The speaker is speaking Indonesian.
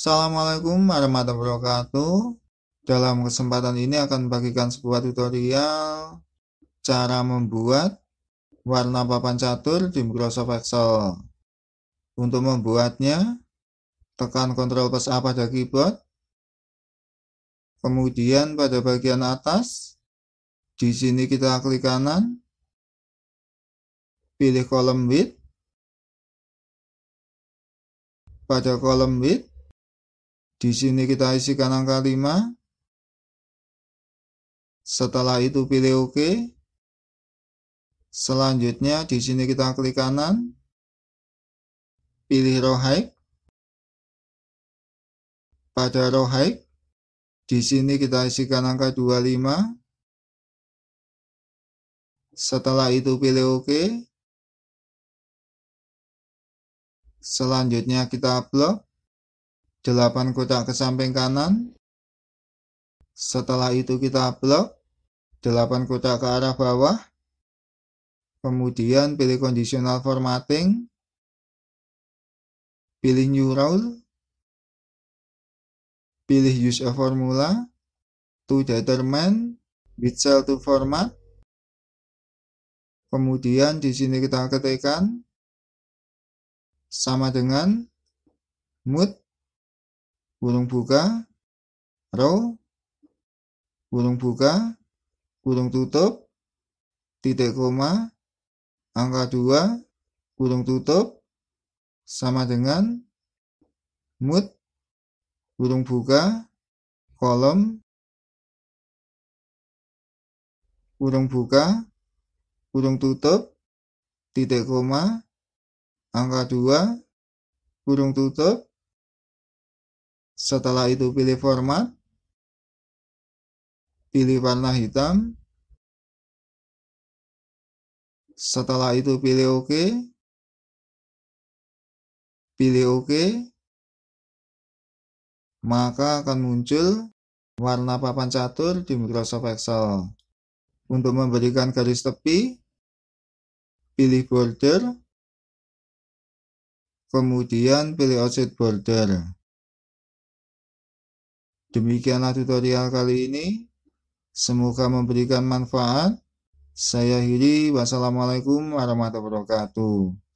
Assalamualaikum warahmatullahi wabarakatuh. Dalam kesempatan ini akan bagikan sebuah tutorial cara membuat warna papan catur di Microsoft Excel. Untuk membuatnya, tekan Ctrl plus A pada keyboard. Kemudian pada bagian atas, di sini kita klik kanan, pilih kolom width. Pada kolom width, di sini kita isikan angka 5. Setelah itu pilih OK. Selanjutnya di sini kita klik kanan. Pilih row height. Pada row height, di sini kita isikan angka 25. Setelah itu pilih OK. Selanjutnya kita blok. 8 kotak ke samping kanan. Setelah itu kita blok 8 kotak ke arah bawah. Kemudian pilih conditional formatting. Pilih new rule. Pilih use a formula to determine which cell to format. Kemudian di sini kita ketikkan sama dengan mood burung buka row burung buka burung tutup titik koma angka 2 burung tutup sama dengan mood burung buka kolom burung buka burung tutup titik koma angka 2 burung tutup setelah itu pilih format, pilih warna hitam. Setelah itu pilih OK. Pilih OK. Maka akan muncul warna papan catur di Microsoft Excel. Untuk memberikan garis tepi, pilih border, kemudian pilih offset border. Demikianlah tutorial kali ini. Semoga memberikan manfaat. Saya Hiri, wassalamualaikum warahmatullahi wabarakatuh.